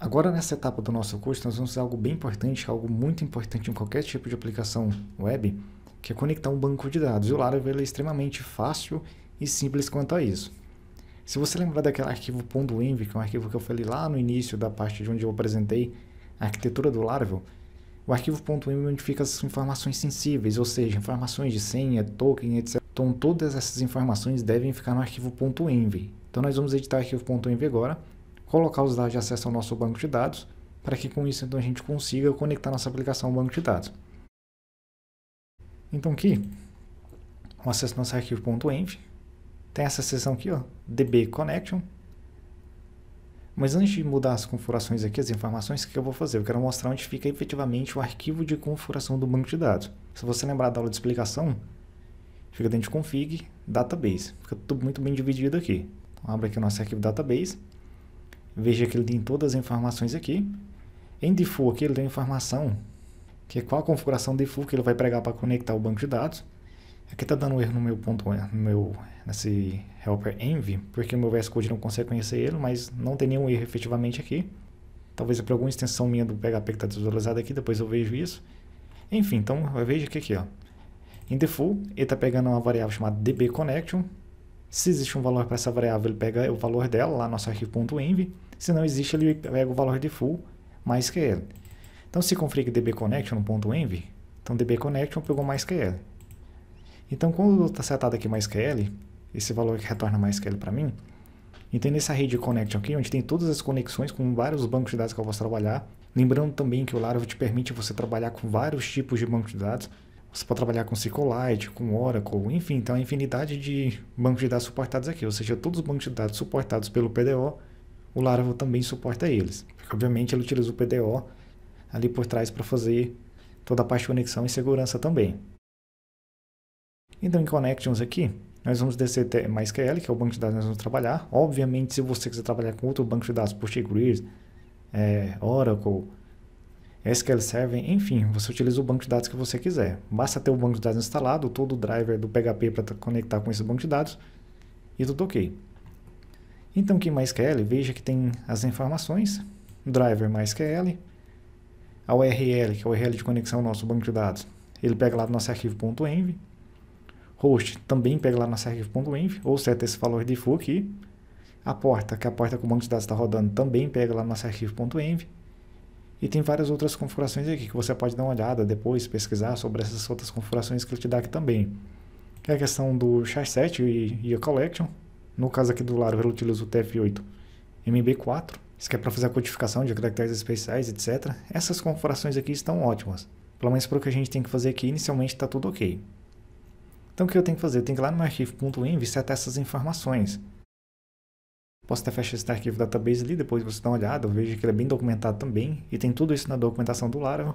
Agora, nessa etapa do nosso curso, nós vamos fazer algo bem importante, algo muito importante em qualquer tipo de aplicação web, que é conectar um banco de dados. E o Laravel é extremamente fácil e simples quanto a isso. Se você lembrar daquele arquivo .env, que é um arquivo que eu falei lá no início da parte de onde eu apresentei a arquitetura do Laravel, o arquivo .env fica as informações sensíveis, ou seja, informações de senha, token, etc. Então todas essas informações devem ficar no arquivo .env. Então nós vamos editar o arquivo .env agora colocar os dados de acesso ao nosso banco de dados, para que com isso então, a gente consiga conectar nossa aplicação ao banco de dados. Então aqui, o acesso ao nosso arquivo.env, tem essa seção aqui, ó, db connection, mas antes de mudar as configurações aqui, as informações, o que eu vou fazer? Eu quero mostrar onde fica efetivamente o arquivo de configuração do banco de dados. Se você lembrar da aula de explicação, fica dentro de config, database. Fica tudo muito bem dividido aqui. Então, abre aqui o nosso arquivo database. Veja que ele tem todas as informações aqui. Em default aqui ele tem informação que é qual a configuração default que ele vai pregar para conectar o banco de dados. Aqui está dando um erro no meu ponto, é, no meu, nesse helper env, porque o meu VS Code não consegue conhecer ele, mas não tem nenhum erro efetivamente aqui. Talvez é por alguma extensão minha do PHP que está desvalorizada aqui, depois eu vejo isso. Enfim, então veja que aqui, ó. Em default, ele está pegando uma variável chamada dbconnection. Se existe um valor para essa variável, ele pega o valor dela lá no nosso arquivo.env. Se não existe, ele pega o valor de full mais ele. Então, se config dbconnection.env, então dbconnection pegou mais QL. Então, quando está setado aqui mais QL, esse valor que retorna mais QL para mim, então nessa rede connection aqui, onde tem todas as conexões com vários bancos de dados que eu vou trabalhar, lembrando também que o Laravel te permite você trabalhar com vários tipos de bancos de dados, você pode trabalhar com SQLite, com Oracle, enfim, tem então, uma infinidade de bancos de dados suportados aqui, ou seja, todos os bancos de dados suportados pelo PDO o Laravel também suporta eles. Porque, obviamente, ele utiliza o PDO ali por trás para fazer toda a parte de conexão e segurança também. Então, em Connections aqui, nós vamos descer até MySQL, que é o banco de dados que nós vamos trabalhar. Obviamente, se você quiser trabalhar com outro banco de dados, Postgres, é, Oracle, SQL Server, enfim, você utiliza o banco de dados que você quiser. Basta ter o banco de dados instalado, todo o driver do PHP para conectar com esse banco de dados e tudo ok. Então que MySQL, veja que tem as informações, driver MySQL, a URL, que é a URL de conexão ao nosso banco de dados, ele pega lá do nosso arquivo.env, host também pega lá no nosso arquivo.env, ou seta esse valor de full aqui, a porta, que é a porta com o banco de dados está rodando, também pega lá no nosso arquivo.env, e tem várias outras configurações aqui que você pode dar uma olhada depois, pesquisar sobre essas outras configurações que ele te dá aqui também. Que é a questão do charset e, e a collection, no caso aqui do Laravel, eu utilizo o TF8 MB4. Isso que é para fazer a codificação de caracteres especiais, etc. Essas configurações aqui estão ótimas. Pelo menos para o que a gente tem que fazer aqui, inicialmente está tudo ok. Então o que eu tenho que fazer? Eu tenho que ir lá no arquivo.env e setar essas informações. Posso até fechar esse arquivo database ali, depois você dá uma olhada, veja que ele é bem documentado também, e tem tudo isso na documentação do Laravel.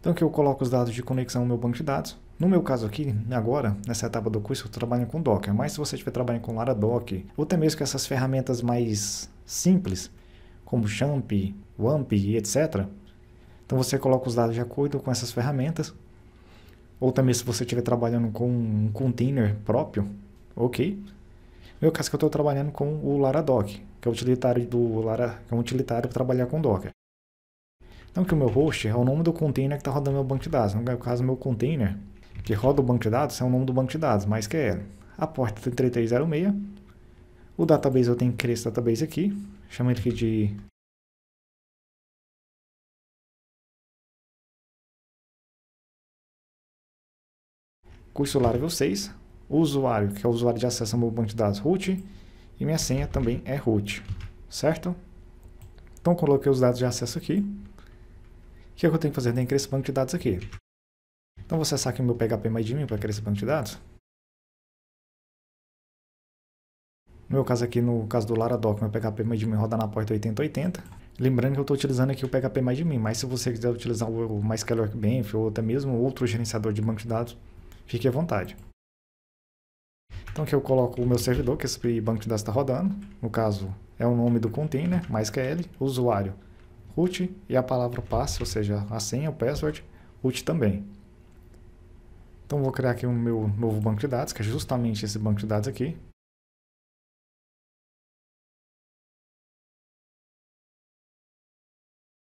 Então aqui eu coloco os dados de conexão ao meu banco de dados, no meu caso aqui, agora, nessa etapa do curso, eu trabalho com Docker, é mas se você estiver trabalhando com LaraDoc, ou até mesmo com essas ferramentas mais simples, como Champ, WAMP e etc. Então você coloca os dados de acordo com essas ferramentas. Ou também se você estiver trabalhando com um container próprio, ok. No meu caso que eu estou trabalhando com o LaraDoc, que é o utilitário do Lara, que é um utilitário para trabalhar com Docker. Então que o meu host é o nome do container que está rodando meu banco de dados. No meu caso, meu container que roda o banco de dados é o nome do banco de dados, mais que é a porta 3306. O database eu tenho que criar esse database aqui, chama ele aqui de curso Laravel 6, o usuário, que é o usuário de acesso ao meu banco de dados root, e minha senha também é root, certo? Então coloquei os dados de acesso aqui. O que, é que eu tenho que fazer? Eu tenho que criar esse banco de dados aqui. Então você saca meu PHP MyAdmin para criar esse banco de dados? No meu caso aqui, no caso do Laradoc, meu PHP MyAdmin roda na porta 8080. Lembrando que eu estou utilizando aqui o PHP MyAdmin, mas se você quiser utilizar o MySQL é Workbench ou até mesmo outro gerenciador de banco de dados, fique à vontade. Então aqui eu coloco o meu servidor, que esse banco de dados está rodando. No caso, é o nome do container, MySQL, é usuário, root e a palavra passe, ou seja, a senha, o password, root também. Então vou criar aqui o meu novo banco de dados, que é justamente esse banco de dados aqui.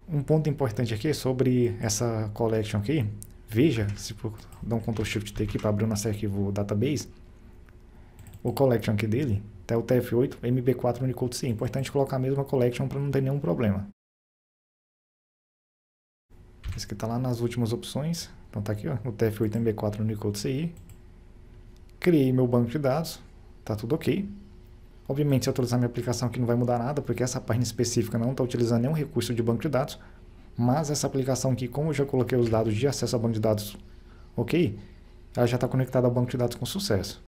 Um ponto importante aqui sobre essa collection aqui, veja, se for dar um Ctrl Shift T aqui para abrir o nosso arquivo database, o collection aqui dele, até o TF8, MB4 Unicode sim, É importante colocar a mesma collection para não ter nenhum problema que está lá nas últimas opções. Então está aqui ó, o TF8MB4 Unicode CI. Criei meu banco de dados. Está tudo ok. Obviamente, se eu atualizar minha aplicação aqui não vai mudar nada, porque essa página específica não está utilizando nenhum recurso de banco de dados. Mas essa aplicação aqui, como eu já coloquei os dados de acesso ao banco de dados ok, ela já está conectada ao banco de dados com sucesso.